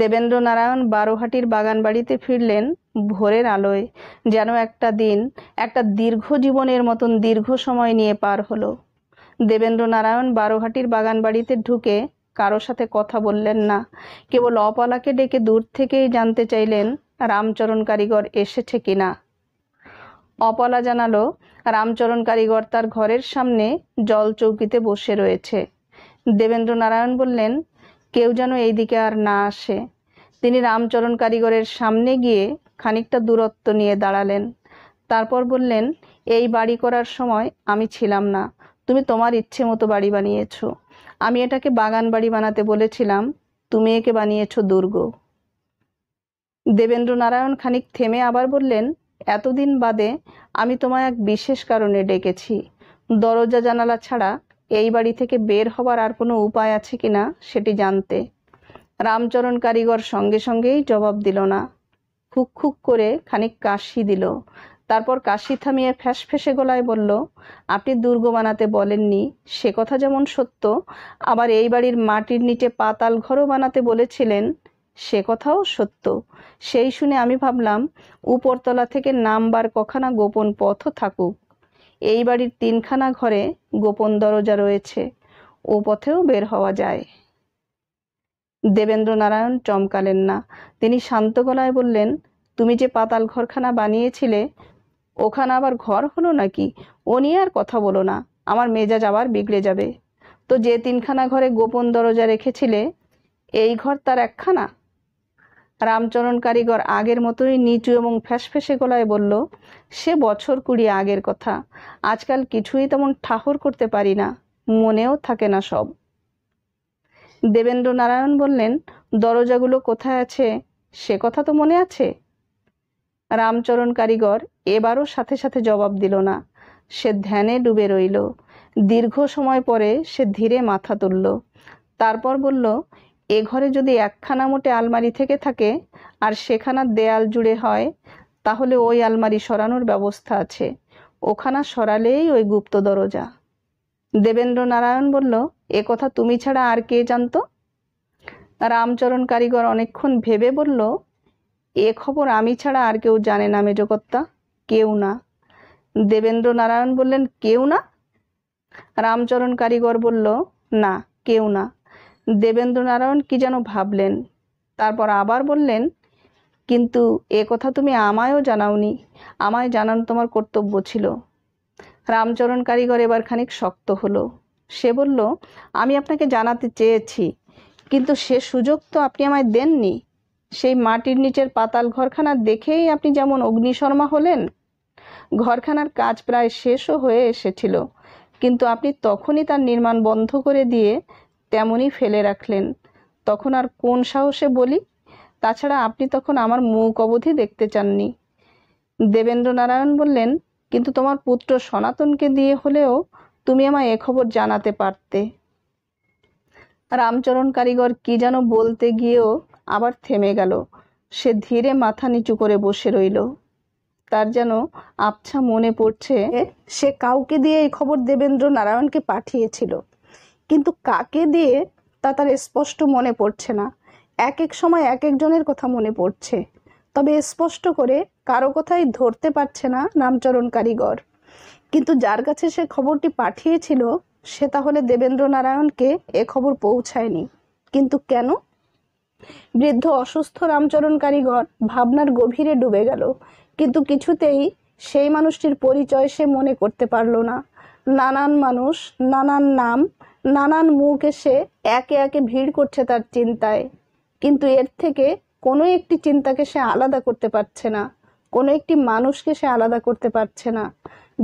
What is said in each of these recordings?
দেবেন্দ্রনারায়ণ বারোহাটির বাগান বাড়িতে ফিরলেন ভোরের আলোয় যেন একটা দিন একটা দীর্ঘ জীবনের মতন দীর্ঘ সময় নিয়ে পার হলো দেবেন্দ্রনারায়ণ বারোহাটির বাগান বাড়িতে ঢুকে কারো সাথে কথা বললেন না কেবল অপালাকে ডেকে দূর থেকেই জানতে চাইলেন রামচরণ কারিগর এসেছে কিনা অপলা জানালো রামচরণ কারিগর তার ঘরের সামনে জল চৌকিতে বসে রয়েছে দেবেন্দ্রনারায়ণ বললেন কেউ যেন এই দিকে আর না আসে তিনি রামচরণ কারিগরের সামনে গিয়ে খানিকটা দূরত্ব নিয়ে দাঁড়ালেন তারপর বললেন এই বাড়ি করার সময় আমি ছিলাম না তুমি তোমার ইচ্ছে মতো বাড়ি বানিয়েছ আমি এটাকে বাগান বাড়ি বানাতে বলেছিলাম তুমি একে বানিয়েছ দুর্গ দেবেন্দ্র নারায়ণ খানিক থেমে আবার বললেন এতদিন বাদে আমি তোমায় এক বিশেষ কারণে ডেকেছি দরজা জানালা ছাড়া এই বাড়ি থেকে বের হবার আর কোনো উপায় আছে কি না সেটি জানতে রামচরণ কারিগর সঙ্গে সঙ্গেই জবাব দিল না খুক খুক করে খানিক কাশি দিল তারপর কাশি থামিয়ে ফ্যাস ফেসে গলায় বলল আপনি দুর্গ বানাতে বলেননি সে কথা যেমন সত্য আবার এই বাড়ির মাটির নিচে পাতাল ঘরও বানাতে বলেছিলেন সে কথাও সত্য সেই শুনে আমি ভাবলাম উপরতলা থেকে নামবার কখানা গোপন পথও থাকুক এই বাড়ির তিনখানা ঘরে গোপন দরজা রয়েছে ও পথেও বের হওয়া যায় দেবেন্দ্র নারায়ণ চমকালেন না তিনি শান্ত গলায় বললেন তুমি যে পাতাল ঘরখানা বানিয়েছিলে ওখানে আবার ঘর হলো নাকি ও নিয়ে আর কথা বলো না আমার মেজাজ আবার বিগড়ে যাবে তো যে তিনখানা ঘরে গোপন দরজা রেখেছিলে এই ঘর তার একখানা রামচরণ কারিগর আগের মতোই নিচু এবং ফ্যাসফেসে গলায় বলল সে বছর কুড়ি আগের কথা আজকাল কিছুই তেমন ঠাহর করতে পারি না মনেও থাকে না সব দেবেন্দ্র নারায়ণ বললেন দরজাগুলো কোথায় আছে সে কথা তো মনে আছে রামচরণ কারিগর এবারও সাথে সাথে জবাব দিল না সে ধ্যানে ডুবে রইল দীর্ঘ সময় পরে সে ধীরে মাথা তুলল তারপর বলল এ ঘরে যদি একখানা মোটে আলমারি থেকে থাকে আর সেখানার দেয়াল জুড়ে হয় তাহলে ওই আলমারি সরানোর ব্যবস্থা আছে ওখানা সরালেই ওই গুপ্ত দরজা দেবেন্দ্র নারায়ণ বলল এ কথা তুমি ছাড়া আর কে জানতো রামচরণ কারিগর অনেকক্ষণ ভেবে বলল এ খবর আমি ছাড়া আর কেউ জানে না মেজকর্তা কেউ না দেবেন্দ্র নারায়ণ বললেন কেউ না রামচরণ কারিগর বলল না কেউ না দেবেন্দ্রনারায়ণ কি যেন ভাবলেন তারপর আবার বললেন কিন্তু এ কথা তুমি আমায়ও জানাওনি আমায় জানানো তোমার কর্তব্য ছিল রামচরণ কারিগর এবার খানিক শক্ত হলো সে বলল আমি আপনাকে জানাতে চেয়েছি কিন্তু সে সুযোগ তো আপনি আমায় দেননি সেই মাটির নিচের পাতাল ঘরখানা দেখেই আপনি যেমন অগ্নিশর্মা হলেন ঘরখানার কাজ প্রায় শেষও হয়ে এসেছিল কিন্তু আপনি তখনই তার নির্মাণ বন্ধ করে দিয়ে তেমনই ফেলে রাখলেন তখন আর কোন সাহসে বলি তাছাড়া আপনি তখন আমার মুখ অবধি দেখতে চাননি দেবেন্দ্রনারায়ণ বললেন কিন্তু তোমার পুত্র সনাতনকে দিয়ে হলেও তুমি আমায় এ খবর জানাতে পারতে রামচরণ কারিগর কি যেন বলতে গিয়েও আবার থেমে গেল সে ধীরে মাথা নিচু করে বসে রইল তার যেন আবছা মনে পড়ছে সে কাউকে দিয়ে এই খবর দেবেন্দ্র নারায়ণকে পাঠিয়েছিল কিন্তু কাকে দিয়ে তা তার স্পষ্ট মনে পড়ছে না এক এক সময় এক একজনের কথা মনে পড়ছে তবে স্পষ্ট করে কারো কথাই ধরতে পারছে না রামচরণ কারিগর কিন্তু যার কাছে সে খবরটি পাঠিয়েছিল সে তাহলে দেবেন্দ্র নারায়ণকে এ খবর পৌঁছায়নি কিন্তু কেন বৃদ্ধ অসুস্থ রামচরণ কারিগর ভাবনার গভীরে ডুবে গেল কিন্তু কিছুতেই সেই মানুষটির পরিচয় সে মনে করতে পারল না নানান মানুষ নানান নাম নানান মুখ এসে একে একে ভিড় করছে তার চিন্তায় কিন্তু এর থেকে কোনো একটি চিন্তাকে সে আলাদা করতে পারছে না কোনো একটি মানুষকে সে আলাদা করতে পারছে না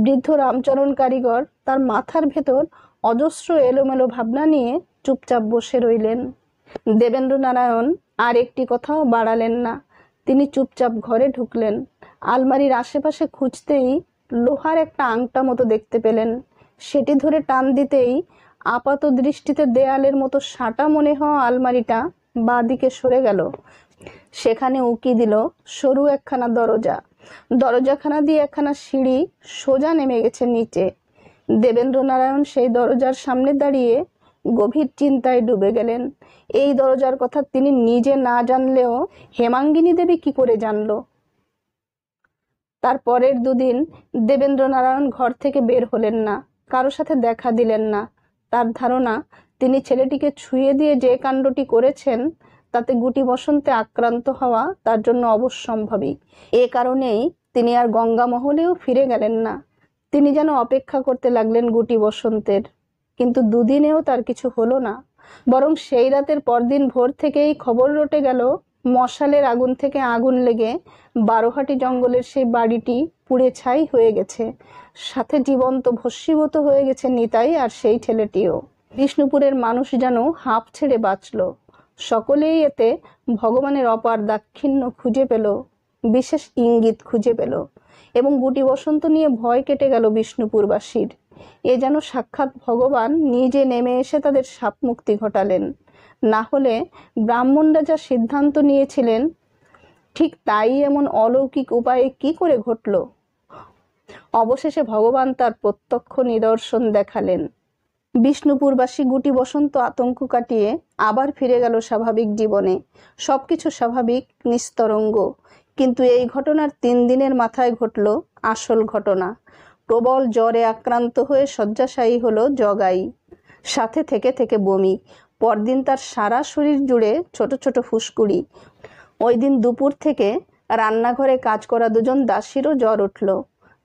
বৃদ্ধ রামচরণ কারিগর তার মাথার ভেতর অজস্র এলোমেলো ভাবনা নিয়ে চুপচাপ বসে রইলেন দেবেন্দ্র নারায়ণ আর একটি কথাও বাড়ালেন না তিনি চুপচাপ ঘরে ঢুকলেন আলমারির আশেপাশে খুঁজতেই লোহার একটা আংটা মতো দেখতে পেলেন সেটি ধরে টান দিতেই আপাত দৃষ্টিতে দেয়ালের মতো সাঁটা মনে হওয়া আলমারিটা বাঁদিকে সরে গেল সেখানে উকি দিল সরু একখানা দরজা দরজাখানা দিয়ে একখানা সিঁড়ি সোজা নেমে গেছে নিচে দেবেন্দ্রনারায়ণ সেই দরজার সামনে দাঁড়িয়ে গভীর চিন্তায় ডুবে গেলেন এই দরজার কথা তিনি নিজে না জানলেও হেমাঙ্গিনী দেবী কি করে জানল তার পরের দুদিন দেবেন্দ্রনারায়ণ ঘর থেকে বের হলেন না কারো সাথে দেখা দিলেন না তার ধারণা তিনি ছেলেটিকে ছুঁয়ে দিয়ে যে কাণ্ডটি করেছেন তাতে গুটি বসন্তে আক্রান্ত হওয়া তার জন্য অবশ্যম্ভাবী এ কারণেই তিনি আর গঙ্গামহলেও ফিরে গেলেন না তিনি যেন অপেক্ষা করতে লাগলেন গুটি বসন্তের কিন্তু দুদিনেও তার কিছু হলো না বরং সেই রাতের পরদিন ভোর থেকেই খবর রটে গেল মশালের আগুন থেকে আগুন লেগে বারোহাটি জঙ্গলের সেই বাড়িটি পুড়ে ছাই হয়ে গেছে সাথে জীবন্ত ভস্মীভূত হয়ে গেছে নিতাই আর সেই ছেলেটিও বিষ্ণুপুরের মানুষ যেন হাঁপ ছেড়ে বাঁচল সকলেই এতে ভগবানের অপার দাক্ষিণ্য খুঁজে পেল বিশেষ ইঙ্গিত খুঁজে পেল এবং গুটি বসন্ত নিয়ে ভয় কেটে গেল বিষ্ণুপুরবাসীর এ যেন সাক্ষাৎ ভগবান নিজে নেমে এসে তাদের সাপ মুক্তি ঘটালেন না হলে ব্রাহ্মণরা যা সিদ্ধান্ত নিয়েছিলেন ঠিক তাই এমন অলৌকিক উপায়ে কি করে ঘটল অবশেষে ভগবান তার প্রত্যক্ষ নিদর্শন দেখালেন বিষ্ণুপুরবাসী গুটি বসন্ত আতঙ্ক কাটিয়ে আবার ফিরে গেল স্বাভাবিক জীবনে সবকিছু স্বাভাবিক নিস্তরঙ্গ কিন্তু এই ঘটনার তিন দিনের মাথায় ঘটল আসল ঘটনা প্রবল জ্বরে আক্রান্ত হয়ে শয্যাশায়ী হলো জগাই সাথে থেকে থেকে বমি পরদিন তার সারা শরীর জুড়ে ছোট ছোট ফুসকুড়ি ওই দিন দুপুর থেকে রান্নাঘরে কাজ করা দুজন দাসীরও জ্বর উঠল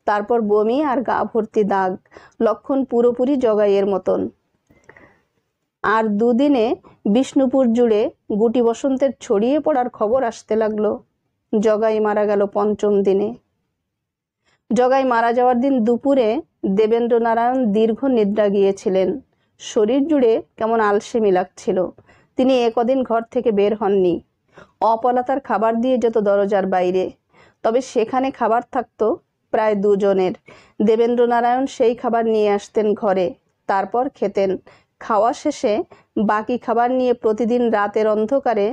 তারপর বমি আর গা ভর্তি দাগ লক্ষণ পুরোপুরি জগাইয়ের মতন আর দুদিনে বিষ্ণুপুর জুড়ে গুটি বসন্তের ছড়িয়ে পড়ার খবর আসতে লাগলো জগাই মারা গেল পঞ্চম দিনে জগাই মারা যাওয়ার দিন দুপুরে দেবেন্দ্রনারায়ণ দীর্ঘ নিদ্রা গিয়েছিলেন শরীর জুড়ে কেমন আলসেমি লাগছিল তিনি একদিন ঘর থেকে বের হননি অপলাতার খাবার দিয়ে যেত দরজার বাইরে তবে সেখানে খাবার থাকত প্রায় দুজনের দেবেন্দ্রনারায়ণ সেই খাবার নিয়ে আসতেন ঘরে তারপর খেতেন খাওয়া শেষে বাকি খাবার নিয়ে প্রতিদিন রাতের অন্ধকারে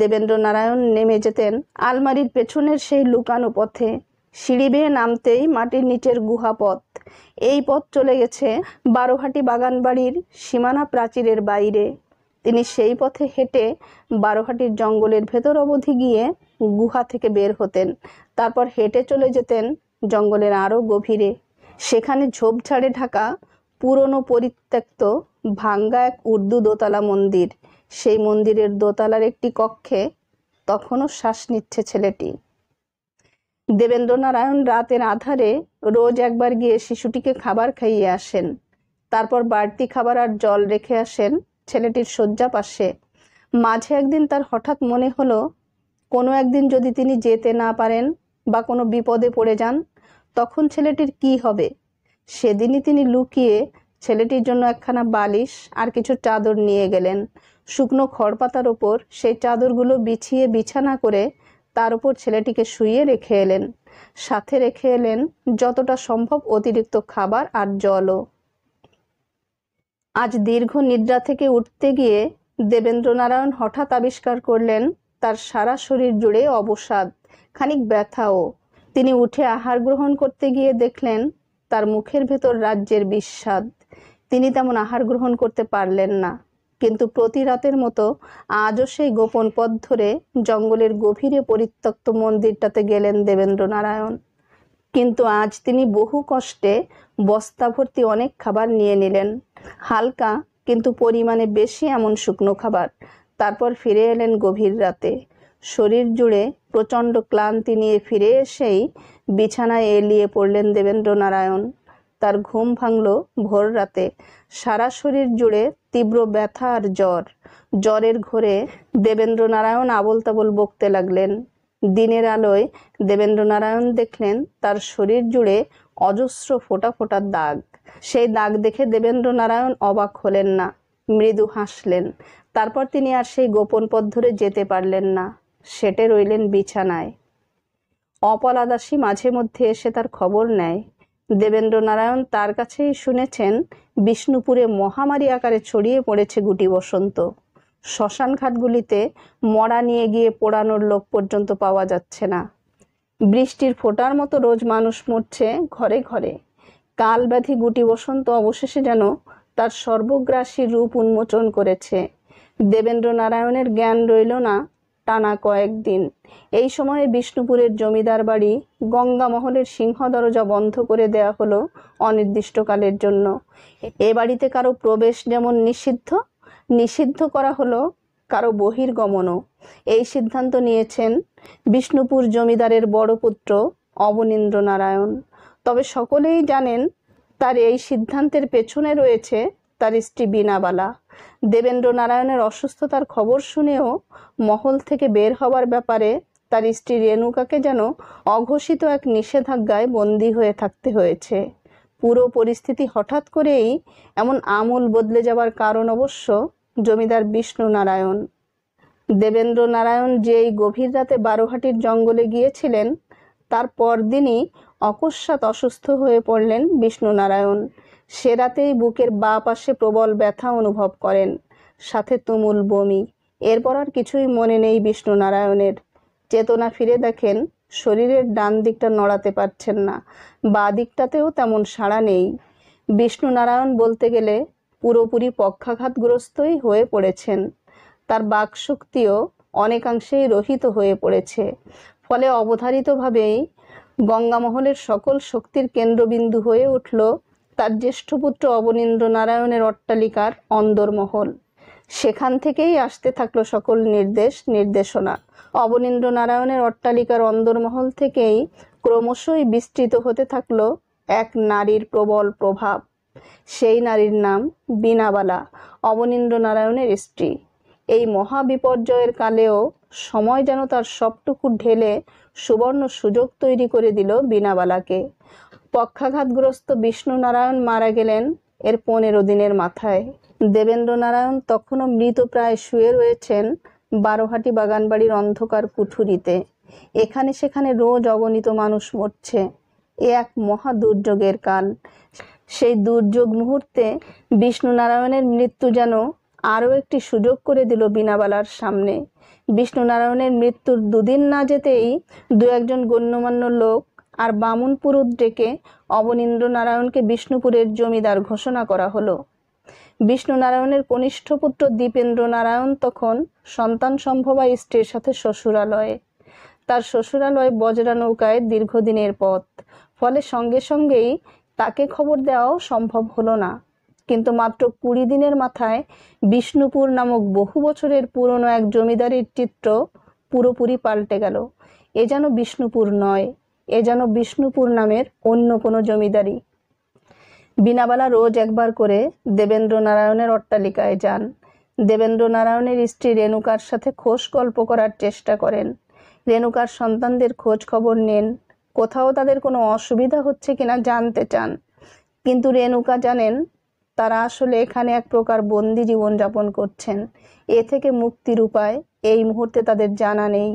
দেবেন্দ্রনারায়ণ নেমে যেতেন আলমারির পেছনের সেই লুকানো পথে সিঁড়ি বেয়ে নামতেই মাটির নিচের গুহাপথ এই পথ চলে গেছে বারোহাটি বাগান বাড়ির সীমানা প্রাচীরের বাইরে তিনি সেই পথে হেঁটে বারোহাটির জঙ্গলের ভেতর অবধি গিয়ে গুহা থেকে বের হতেন তারপর হেঁটে চলে যেতেন জঙ্গলের আরও গভীরে সেখানে ঝোপঝাড়ে ঢাকা পুরনো পরিত্যক্ত ভাঙ্গা এক উর্দু দোতলা মন্দির সেই মন্দিরের দোতলার একটি কক্ষে তখনও শ্বাস নিচ্ছে ছেলেটি দেবেন্দ্রনারায়ণ রাতের আধারে রোজ একবার গিয়ে শিশুটিকে খাবার খাইয়ে আসেন তারপর বাড়তি খাবার আর জল রেখে আসেন ছেলেটির শয্যা পাশে মাঝে একদিন তার হঠাৎ মনে হলো কোনো একদিন যদি তিনি যেতে না পারেন বা কোনো বিপদে পড়ে যান তখন ছেলেটির কি হবে সেদিনই তিনি লুকিয়ে ছেলেটির জন্য একখানা বালিশ আর কিছু চাদর নিয়ে গেলেন শুকনো খড়পাতার ওপর সেই চাদরগুলো বিছিয়ে বিছানা করে তার উপর ছেলেটিকে শুয়ে রেখে এলেন সাথে রেখে এলেন যতটা সম্ভব অতিরিক্ত খাবার আর জলও আজ দীর্ঘ নিদ্রা থেকে উঠতে গিয়ে দেবেন্দ্রনারায়ণ হঠাৎ আবিষ্কার করলেন তার সারা শরীর জুড়ে অবসাদ খানিক ব্যথাও তিনি উঠে আহার গ্রহণ করতে গিয়ে দেখলেন তার মুখের ভেতর রাজ্যের বিস্বাদ তিনি তেমন আহার গ্রহণ করতে পারলেন না কিন্তু প্রতি রাতের মতো আজও সেই গোপন পথ ধরে জঙ্গলের গভীরে পরিত্যক্ত মন্দিরটাতে গেলেন দেবেন্দ্র নারায়ণ কিন্তু আজ তিনি বহু কষ্টে বস্তা ভর্তি অনেক খাবার নিয়ে নিলেন হালকা কিন্তু পরিমাণে বেশি এমন শুকনো খাবার তারপর ফিরে এলেন গভীর রাতে শরীর জুড়ে প্রচণ্ড ক্লান্তি নিয়ে ফিরে এসেই বিছানায় এলিয়ে পড়লেন দেবেন্দ্র নারায়ণ তার ঘুম ভাঙল ভোর রাতে সারা শরীর জুড়ে তীব্র ব্যথা আর জ্বর জ্বরের ঘোরে দেবেন্দ্রনারায়ণ আবল তাবল বকতে লাগলেন দিনের আলোয় দেবেন্দ্রনারায়ণ দেখলেন তার শরীর জুড়ে অজস্র ফোটা ফোটা দাগ সেই দাগ দেখে দেবেন্দ্রনারায়ণ অবাক হলেন না মৃদু হাসলেন তারপর তিনি আর সেই গোপন পথ ধরে যেতে পারলেন না সেটে রইলেন বিছানায় অপলাদাসী মাঝে মধ্যে এসে তার খবর নেয় দেবেন্দ্রনারায়ণ তার কাছেই শুনেছেন বিষ্ণুপুরে মহামারী আকারে ছড়িয়ে পড়েছে গুটি বসন্ত শ্মশানঘাটগুলিতে মরা নিয়ে গিয়ে পোড়ানোর লোক পর্যন্ত পাওয়া যাচ্ছে না বৃষ্টির ফোটার মতো রোজ মানুষ মরছে ঘরে ঘরে কাল ব্যাধি গুটি বসন্ত অবশেষে যেন তার সর্বগ্রাসী রূপ উন্মোচন করেছে দেবেন্দ্র নারায়ণের জ্ঞান রইল না টানা কয়েকদিন এই সময়ে বিষ্ণুপুরের জমিদার বাড়ি গঙ্গামহলের সিংহ দরজা বন্ধ করে দেয়া হলো অনির্দিষ্টকালের জন্য এ বাড়িতে কারো প্রবেশ যেমন নিষিদ্ধ নিষিদ্ধ করা হলো কারো বহির্গমনও এই সিদ্ধান্ত নিয়েছেন বিষ্ণুপুর জমিদারের বড় পুত্র অবনীন্দ্রনারায়ণ তবে সকলেই জানেন তার এই সিদ্ধান্তের পেছনে রয়েছে তার স্ত্রী বীণাবালা দেবেন্দ্র নারায়ণের অসুস্থতার খবর শুনেও মহল থেকে বের হবার ব্যাপারে তার স্ত্রী রেণুকাকে যেন অঘোষিত এক নিষেধাজ্ঞায় বন্দি হয়ে থাকতে হয়েছে পুরো পরিস্থিতি হঠাৎ করেই এমন আমূল বদলে যাবার কারণ অবশ্য জমিদার বিষ্ণু নারায়ণ দেবেন্দ্র নারায়ণ যে এই গভীর রাতে বারোহাটির জঙ্গলে গিয়েছিলেন তার পরদিনই অকস্মাৎ অসুস্থ হয়ে পড়লেন বিষ্ণু নারায়ণ সে রাতেই বুকের বা পাশে প্রবল ব্যথা অনুভব করেন সাথে তুমুল বমি এরপর আর কিছুই মনে নেই বিষ্ণু নারায়ণের চেতনা ফিরে দেখেন শরীরের ডান দিকটা নড়াতে পারছেন না বা দিকটাতেও তেমন সাড়া নেই বিষ্ণু নারায়ণ বলতে গেলে পুরোপুরি পক্ষাঘাতগ্রস্তই হয়ে পড়েছেন তার বাকশক্তিও অনেকাংশেই রহিত হয়ে পড়েছে ফলে অবধারিতভাবেই গঙ্গামহলের সকল শক্তির কেন্দ্রবিন্দু হয়ে উঠল তার জ্যেষ্ঠপুত্র অবনীন্দ্র নারায়ণের অট্টালিকার অন্দরমহল সেখান থেকেই আসতে থাকলো সকল নির্দেশ নির্দেশনা অবনীন্দ্র নারায়ণের অট্টালিকার অন্দরমহল থেকেই ক্রমশই বিস্তৃত হতে থাকলো এক নারীর প্রবল প্রভাব সেই নারীর নাম বীণাবালা অবনীন্দ্র নারায়ণের স্ত্রী এই মহা বিপর্যয়ের কালেও সময় যেন তার সবটুকু ঢেলে সুবর্ণ সুযোগ তৈরি করে দিল বীণাবালাকে পক্ষাঘাতগ্রস্ত বিষ্ণুনারায়ণ মারা গেলেন এর পনেরো দিনের মাথায় দেবেন্দ্রনারায়ণ তখনও মৃত প্রায় শুয়ে রয়েছেন বারোহাটি বাগানবাড়ির অন্ধকার কুঠুরিতে এখানে সেখানে রোজ অগণিত মানুষ মরছে এ এক মহা দুর্যোগের কাল সেই দুর্যোগ মুহূর্তে বিষ্ণুনারায়ণের মৃত্যু যেন আরও একটি সুযোগ করে দিল বিনাবালার সামনে বিষ্ণুনারায়ণের মৃত্যুর দুদিন না যেতেই দু একজন গণ্যমান্য লোক আর বামনপুর উদ্রেকে ডেকে অবনীন্দ্রনারায়ণকে বিষ্ণুপুরের জমিদার ঘোষণা করা হলো বিষ্ণুনারায়ণের কনিষ্ঠ পুত্র দীপেন্দ্র নারায়ণ তখন সন্তান সম্ভবা স্ত্রীর সাথে শ্বশুরালয়ে তার শ্বশুরালয় বজরা নৌকায় দীর্ঘদিনের পথ ফলে সঙ্গে সঙ্গেই তাকে খবর দেওয়াও সম্ভব হলো না কিন্তু মাত্র কুড়ি দিনের মাথায় বিষ্ণুপুর নামক বহু বছরের পুরনো এক জমিদারির চিত্র পুরোপুরি পাল্টে গেল এ যেন বিষ্ণুপুর নয় এ যেন বিষ্ণুপুর নামের অন্য কোনো জমিদারি বিনাবালা রোজ একবার করে দেবেন্দ্র নারায়ণের অট্টালিকায় যান দেবেন্দ্র নারায়ণের স্ত্রী রেণুকার সাথে খোঁজ গল্প করার চেষ্টা করেন রেণুকার সন্তানদের খোঁজ খবর নেন কোথাও তাদের কোনো অসুবিধা হচ্ছে কিনা জানতে চান কিন্তু রেণুকা জানেন তারা আসলে এখানে এক প্রকার বন্দি জীবনযাপন করছেন এ থেকে মুক্তির উপায় এই মুহূর্তে তাদের জানা নেই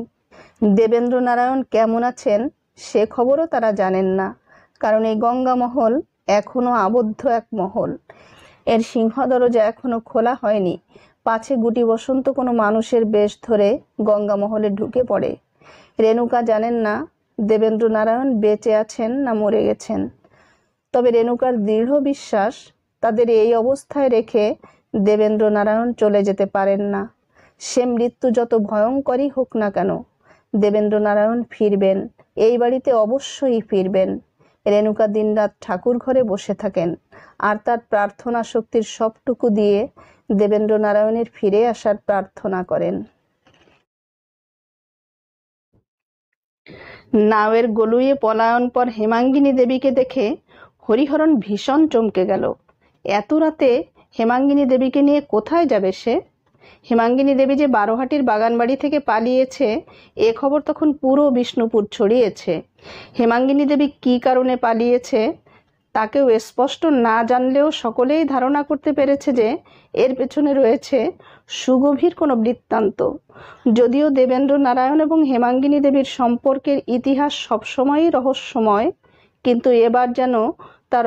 দেবেন্দ্র নারায়ণ কেমন আছেন সে খবরও তারা জানেন না কারণ এই গঙ্গা মহল এখনও আবদ্ধ এক মহল এর সিংহ দরজা এখনও খোলা হয়নি পাছে গুটি বসন্ত কোনো মানুষের বেশ ধরে গঙ্গা মহলে ঢুকে পড়ে রেণুকা জানেন না দেবেন্দ্র নারায়ণ বেঁচে আছেন না মরে গেছেন তবে রেণুকার দৃঢ় বিশ্বাস তাদের এই অবস্থায় রেখে দেবেন্দ্র নারায়ণ চলে যেতে পারেন না সে মৃত্যু যত ভয়ঙ্করই হোক না কেন দেবেন্দ্র নারায়ণ ফিরবেন এই বাড়িতে অবশ্যই ফিরবেন রেণুকা দিনরাত ঠাকুর ঘরে বসে থাকেন আর তার প্রার্থনা শক্তির সবটুকু দিয়ে দেবেন্দ্র নারায়ণের ফিরে আসার প্রার্থনা করেন নাওয়ের গলুয়ে পলায়ন পর হেমাঙ্গিনী দেবীকে দেখে হরিহরণ ভীষণ চমকে গেল এত রাতে হেমাঙ্গিনী দেবীকে নিয়ে কোথায় যাবে সে হেমাঙ্গিনী দেবী যে বারোহাটির বাগানবাড়ি থেকে পালিয়েছে এ খবর তখন পুরো বিষ্ণুপুর ছড়িয়েছে হেমাঙ্গিনী দেবী কী কারণে পালিয়েছে তাকেও স্পষ্ট না জানলেও সকলেই ধারণা করতে পেরেছে যে এর পেছনে রয়েছে সুগভীর কোনো বৃত্তান্ত যদিও দেবেন্দ্র নারায়ণ এবং হেমাঙ্গিনী দেবীর সম্পর্কের ইতিহাস সবসময়ই রহস্যময় কিন্তু এবার যেন তার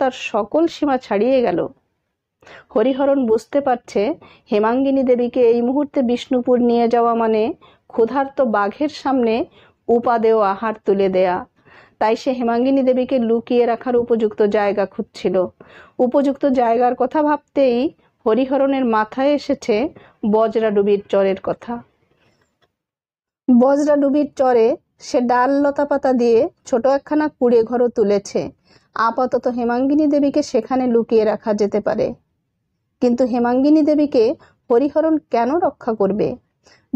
তার সকল সীমা ছাড়িয়ে গেল হরিহরণ বুঝতে পারছে হেমাঙ্গিনী দেবীকে এই মুহূর্তে বিষ্ণুপুর নিয়ে যাওয়া মানে ক্ষুধার্ত বাঘের সামনে উপাদেয় আহার তুলে দেয়া তাই সে হেমাঙ্গিনী দেবীকে লুকিয়ে রাখার উপযুক্ত জায়গা খুঁজছিল উপযুক্ত জায়গার কথা ভাবতেই হরিহরণের মাথায় এসেছে বজ্রাডুবির চরের কথা বজ্রাডুবির চরে সে ডাল লতা পাতা দিয়ে ছোট একখানা কুড়ে ঘরও তুলেছে আপাতত হেমাঙ্গিনী দেবীকে সেখানে লুকিয়ে রাখা যেতে পারে কিন্তু হেমাঙ্গিনী দেবীকে হরিহরণ কেন রক্ষা করবে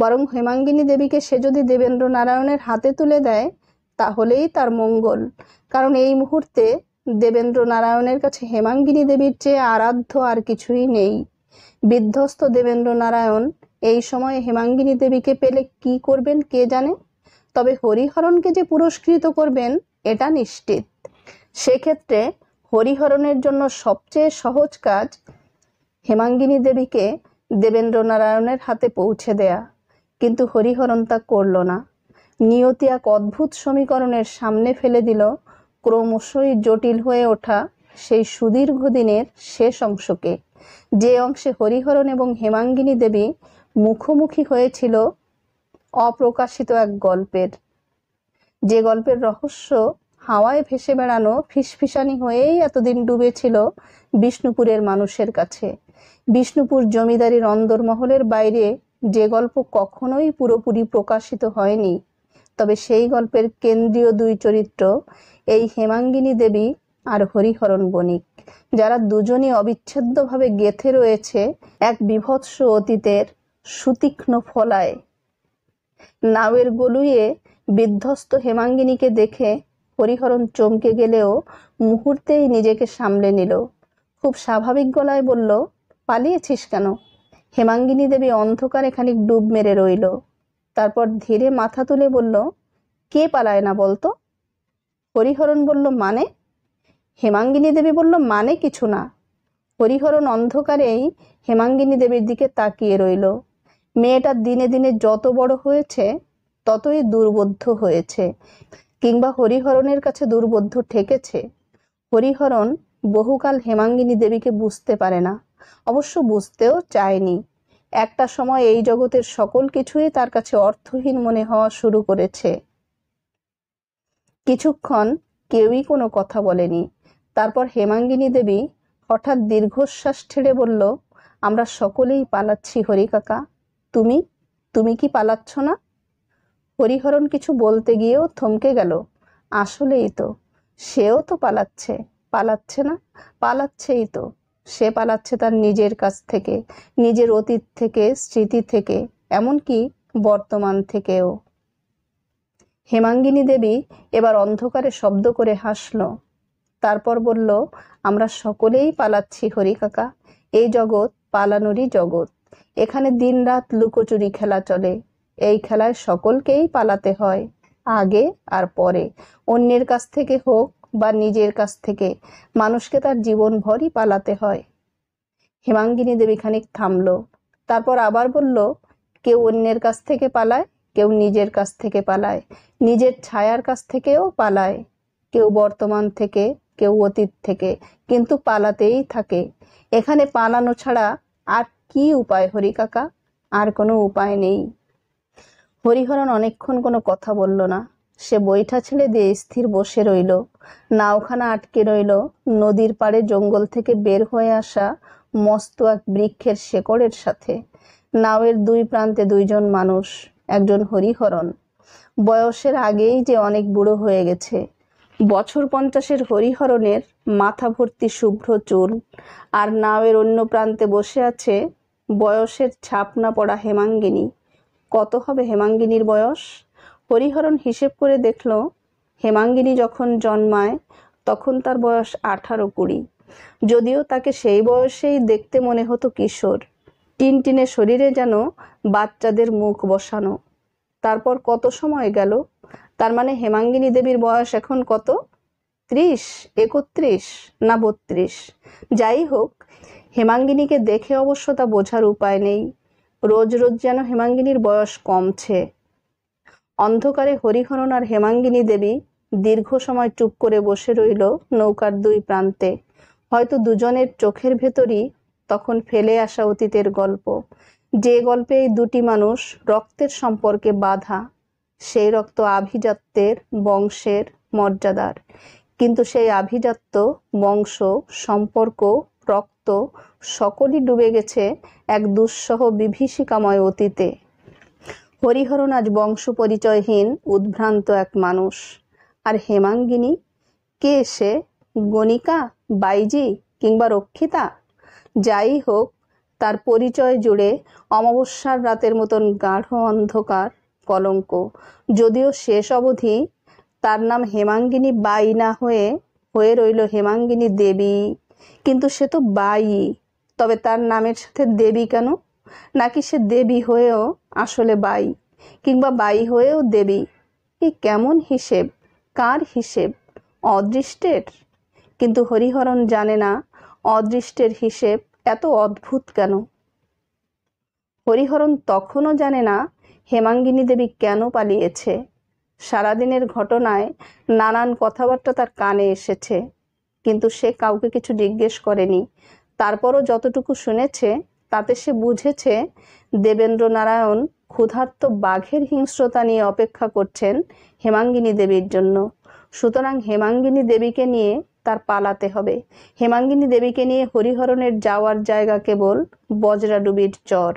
বরং হেমাঙ্গিনী দেবীকে সে যদি দেবেন্দ্র নারায়ণের হাতে তুলে দেয় তাহলেই তার মঙ্গল কারণ এই মুহূর্তে দেবেন্দ্র নারায়ণের কাছে হেমাঙ্গিনী দেবীর চেয়ে আরাধ্য আর কিছুই নেই বিধ্বস্ত দেবেন্দ্র নারায়ণ এই সময় হেমাঙ্গিনী দেবীকে পেলে কি করবেন কে জানে তবে হরিহরণকে যে পুরস্কৃত করবেন এটা নিশ্চিত সেক্ষেত্রে হরিহরণের জন্য সবচেয়ে সহজ কাজ হেমাঙ্গিনী দেবীকে দেবেন্দ্রনারায়ণের হাতে পৌঁছে দেয়া কিন্তু হরিহরণ তা করল না নিয়তি এক অদ্ভুত সমীকরণের সামনে ফেলে দিল ক্রমশই জটিল হয়ে ওঠা সেই সুদীর্ঘ দিনের শেষ অংশকে যে অংশে হরিহরণ এবং হেমাঙ্গিনী দেবী মুখোমুখি হয়েছিল অপ্রকাশিত এক গল্পের যে গল্পের রহস্য হাওয়ায় ভেসে বেড়ানো ফিসফিসানি হয়েই এতদিন ডুবেছিল বিষ্ণুপুরের মানুষের কাছে বিষ্ণুপুর জমিদারির অন্দরমহলের বাইরে যে গল্প কখনোই পুরোপুরি প্রকাশিত হয়নি তবে সেই গল্পের কেন্দ্রীয় দুই চরিত্র এই হেমাঙ্গিনী দেবী আর হরিহরণ বণিক যারা দুজনই অবিচ্ছেদ্যভাবে গেথে রয়েছে এক বিভৎস অতীতের সুতীক্ষ্ণ ফলায় নাওয়ের গলুয়ে বিধ্বস্ত হেমাঙ্গিনীকে দেখে হরিহরণ চমকে গেলেও মুহূর্তেই নিজেকে সামলে নিল খুব স্বাভাবিক গলায় বলল পালিয়েছিস কেন হেমাঙ্গিনী দেবী অন্ধকারে খানিক ডুব মেরে রইল তারপর ধীরে মাথা তুলে বলল কে পালায় না বলতো হরিহরণ বলল মানে হেমাঙ্গিনী দেবী বলল মানে কিছু না হরিহরণ অন্ধকারেই হেমাঙ্গিনী দেবীর দিকে তাকিয়ে রইল মেয়েটা দিনে দিনে যত বড় হয়েছে ততই দুর্বোধ্য হয়েছে কিংবা হরিহরণের কাছে দুর্বোধ্য ঠেকেছে হরিহরণ বহুকাল হেমাঙ্গিনী দেবীকে বুঝতে পারে না অবশ্য বুঝতেও চায়নি একটা সময় এই জগতের সকল কিছুই তার কাছে অর্থহীন মনে হওয়া শুরু করেছে কিছুক্ষণ কেউই কোনো কথা বলেনি তারপর হেমাঙ্গিনী দেবী হঠাৎ দীর্ঘশ্বাস ছেড়ে বলল আমরা সকলেই পালাচ্ছি হরিকাকা তুমি তুমি কি পালাচ্ছ না হরিহরণ কিছু বলতে গিয়েও থমকে গেল আসলেই তো সেও তো পালাচ্ছে পালাচ্ছে না পালাচ্ছেই তো সে পালাচ্ছে তার নিজের কাছ থেকে নিজের অতীত থেকে স্মৃতি থেকে এমনকি বর্তমান থেকেও হেমাঙ্গিনী দেবী এবার অন্ধকারে শব্দ করে হাসল তারপর বলল আমরা সকলেই পালাচ্ছি হরিকাকা এই জগৎ পালানোরই জগৎ এখানে দিন রাত লুকোচুরি খেলা চলে এই খেলায় সকলকেই পালাতে হয় আগে আর পরে অন্যের কাছ থেকে হোক বা নিজের কাছ থেকে মানুষকে তার জীবন ভরই পালাতে হয় হেমাঙ্গিনী দেবী খানিক থামল তারপর আবার বলল কেউ অন্যের কাছ থেকে পালায় কেউ নিজের কাছ থেকে পালায় নিজের ছায়ার কাছ থেকেও পালায় কেউ বর্তমান থেকে কেউ অতীত থেকে কিন্তু পালাতেই থাকে এখানে পালানো ছাড়া আর কি উপায় হরি কাকা আর কোনো উপায় নেই হরিহরণ অনেকক্ষণ কোনো কথা বলল না সে বইটা ছেড়ে দিয়ে স্থির বসে রইল নাওখানা আটকে রইল নদীর পাড়ে জঙ্গল থেকে বের হয়ে আসা মস্ত এক বৃক্ষের শেকড়ের সাথে নাওয়ের দুই প্রান্তে দুইজন মানুষ একজন হরিহরণ বয়সের আগেই যে অনেক বুড়ো হয়ে গেছে বছর পঞ্চাশের হরিহরণের মাথা ভর্তি শুভ্র চুল আর নাওয়ের অন্য প্রান্তে বসে আছে বয়সের ছাপ না পড়া হেমাঙ্গিনী কত হবে হেমাঙ্গিনীর বয়স হরিহরণ হিসেব করে দেখল হেমাঙ্গিনী যখন জন্মায় তখন তার বয়স আঠারো কুড়ি যদিও তাকে সেই বয়সেই দেখতে মনে হতো কিশোর টিনটিনে শরীরে যেন বাচ্চাদের মুখ বসানো তারপর কত সময় গেল তার মানে হেমাঙ্গিনী দেবীর বয়স এখন কত ত্রিশ একত্রিশ না বত্রিশ যাই হোক হেমাঙ্গিনীকে দেখে অবশ্য তা বোঝার উপায় নেই রোজ রোজ যেন হেমাঙ্গিনীর বয়স কমছে অন্ধকারে হরিহরণ আর হেমাঙ্গিনী দেবী দীর্ঘ সময় চুপ করে বসে রইল নৌকার দুই প্রান্তে হয়তো দুজনের চোখের ভেতরই তখন ফেলে আসা অতীতের গল্প যে গল্পে এই দুটি মানুষ রক্তের সম্পর্কে বাধা সেই রক্ত আভিজাত্যের বংশের মর্যাদার কিন্তু সেই আভিজাত্য বংশ সম্পর্ক রক্ত সকলই ডুবে গেছে এক দুঃসহ বিভীষিকাময় অতীতে হরিহরণ আজ বংশ পরিচয়হীন উদ্ভ্রান্ত এক মানুষ আর হেমাঙ্গিনী কে সে গণিকা বাইজি কিংবা রক্ষিতা যাই হোক তার পরিচয় জুড়ে অমাবস্যার রাতের মতন গাঢ় অন্ধকার কলঙ্ক যদিও শেষ অবধি তার নাম হেমাঙ্গিনী বাই না হয়ে হয়ে রইল হেমাঙ্গিনী দেবী কিন্তু সে তো বাই তবে তার নামের সাথে দেবী কেন নাকি সে দেবী হয়েও আসলে বাই কিংবা বাই হয়েও দেবী কি কেমন হিসেব কার হিসেব অদৃষ্টের কিন্তু হরিহরণ জানে না অদৃষ্টের হিসেব এত অদ্ভুত কেন হরিহরণ তখনও জানে না হেমাঙ্গিনী দেবী কেন পালিয়েছে সারাদিনের ঘটনায় নানান কথাবার্তা তার কানে এসেছে কিন্তু সে কাউকে কিছু জিজ্ঞেস করেনি তারপরও যতটুকু শুনেছে তাতে সে বুঝেছে দেবেন্দ্রনারায়ণ ক্ষুধার্ত বাঘের হিংস্রতা নিয়ে অপেক্ষা করছেন হেমাঙ্গিনী দেবীর জন্য সুতরাং হেমাঙ্গিনী দেবীকে নিয়ে তার পালাতে হবে হেমাঙ্গিনী দেবীকে নিয়ে হরিহরণের যাওয়ার জায়গা কেবল বজরাডুবির চর